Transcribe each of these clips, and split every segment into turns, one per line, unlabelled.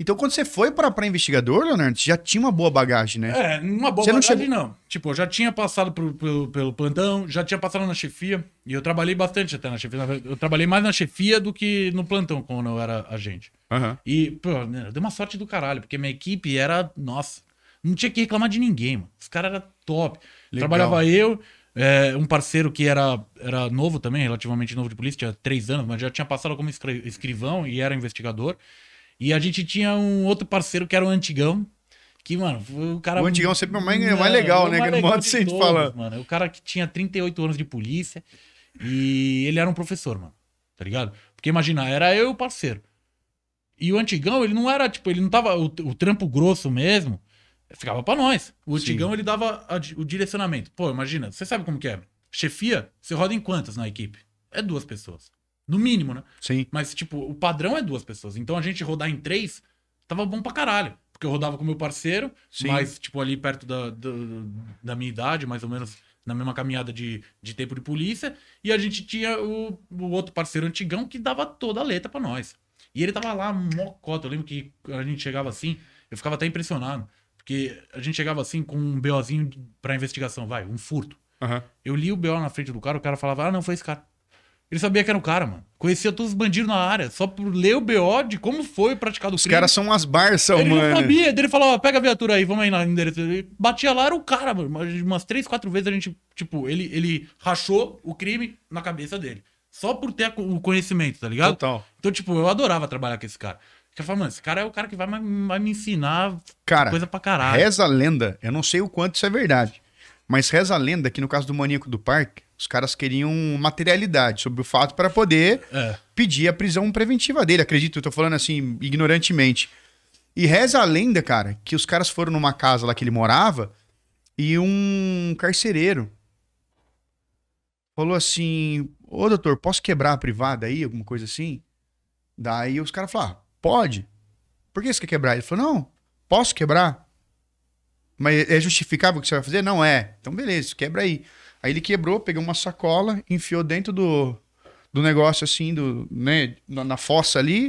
Então, quando você foi para investigador, Leonardo, você já tinha uma boa bagagem, né? É, uma boa você bagagem não, chegou... não.
Tipo, eu já tinha passado pro, pelo, pelo plantão, já tinha passado na chefia, e eu trabalhei bastante até na chefia. Eu trabalhei mais na chefia do que no plantão quando eu era agente. Uhum. E, pô, né, deu uma sorte do caralho, porque minha equipe era, nossa, não tinha que reclamar de ninguém, mano. Os caras eram top. Legal. Trabalhava eu, é, um parceiro que era, era novo também, relativamente novo de polícia, tinha três anos, mas já tinha passado como escrivão e era investigador. E a gente tinha um outro parceiro que era o Antigão. Que, mano, o cara. O Antigão é sempre é mais, mais legal, né? Mais que no modo assim, falando. Mano, o cara que tinha 38 anos de polícia e ele era um professor, mano. Tá ligado? Porque imagina, era eu e o parceiro. E o Antigão, ele não era, tipo, ele não tava. O, o trampo grosso mesmo ficava pra nós. O Antigão, Sim. ele dava a, o direcionamento. Pô, imagina, você sabe como que é. Chefia, você roda em quantas na equipe? É duas pessoas. No mínimo, né? Sim. Mas, tipo, o padrão é duas pessoas. Então a gente rodar em três tava bom pra caralho. Porque eu rodava com meu parceiro, Sim. mas, tipo, ali perto da, da, da minha idade, mais ou menos na mesma caminhada de, de tempo de polícia. E a gente tinha o, o outro parceiro antigão que dava toda a letra pra nós. E ele tava lá mocota. Eu lembro que a gente chegava assim, eu ficava até impressionado. Porque a gente chegava assim com um BOzinho pra investigação, vai, um furto. Uhum. Eu li o BO na frente do cara, o cara falava, ah, não, foi esse cara. Ele sabia que era um cara, mano. Conhecia todos os bandidos na área, só por ler o BO de como foi praticado os o crime. Os caras são
umas barças, mano. Ele não sabia,
ele falou, ó, pega a viatura aí, vamos aí na endereço. Ele batia lá, era o cara, mano. Umas três, quatro vezes a gente, tipo, ele, ele rachou o crime na cabeça dele. Só por ter o conhecimento, tá ligado? Total. Então, tipo, eu adorava trabalhar com esse cara. Eu falo, mano, esse cara é o cara que vai, vai me ensinar cara, coisa pra caralho. Reza
a lenda, eu não sei o quanto isso é verdade, mas reza a lenda que no caso do maníaco do parque, os caras queriam materialidade sobre o fato para poder é. pedir a prisão preventiva dele. Acredito, eu tô falando assim, ignorantemente. E reza a lenda, cara, que os caras foram numa casa lá que ele morava e um carcereiro falou assim: Ô doutor, posso quebrar a privada aí? Alguma coisa assim? Daí os caras falaram: ah, Pode. Por que você quer quebrar? Ele falou: Não, posso quebrar. Mas é justificável o que você vai fazer? Não é. Então, beleza, quebra aí. Aí ele quebrou, pegou uma sacola, enfiou dentro do, do negócio assim, do, né, na, na fossa ali.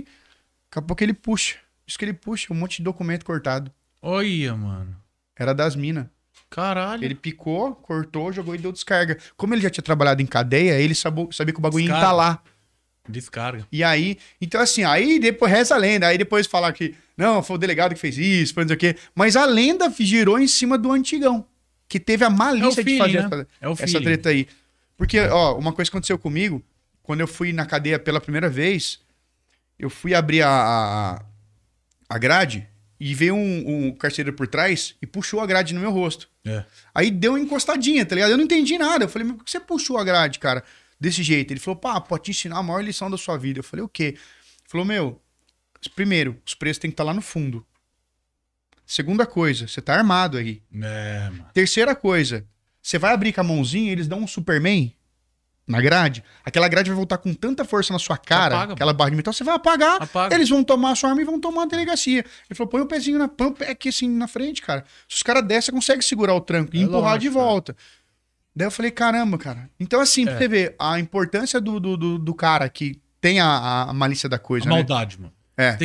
Daqui a pouco ele puxa. Isso que ele puxa, um monte de documento cortado. Olha, mano. Era das minas. Caralho. Ele picou, cortou, jogou e deu descarga. Como ele já tinha trabalhado em cadeia, ele sabou, sabia que o bagulho ia entalar. Descarga. E aí, então assim, aí depois reza a lenda, aí depois falar que não, foi o delegado que fez isso, foi não sei o quê. Mas a lenda girou em cima do antigão, que teve a malícia é feeling, de fazer né? essa, é essa treta aí. Porque, ó, uma coisa aconteceu comigo, quando eu fui na cadeia pela primeira vez, eu fui abrir a, a, a grade e veio um, um carcereiro por trás e puxou a grade no meu rosto. É. Aí deu uma encostadinha, tá ligado? Eu não entendi nada. Eu falei, mas por que você puxou a grade, cara? desse jeito. Ele falou, pá, pode te ensinar a maior lição da sua vida. Eu falei, o quê? Ele falou, meu, primeiro, os preços têm que estar tá lá no fundo. Segunda coisa, você tá armado aí. É, Terceira coisa, você vai abrir com a mãozinha e eles dão um Superman na grade. Aquela grade vai voltar com tanta força na sua cara, apaga, aquela barra de metal, você vai apagar. Apaga. Eles vão tomar a sua arma e vão tomar a delegacia. Ele falou: põe o pezinho na põe o aqui assim na frente, cara. Se os caras descem, consegue segurar o tranco e é empurrar lógico, de né? volta. Cara. Daí eu falei, caramba, cara. Então, assim, pra é. você ver a importância do, do, do, do cara que tem a, a malícia da coisa. A né? maldade, mano. É.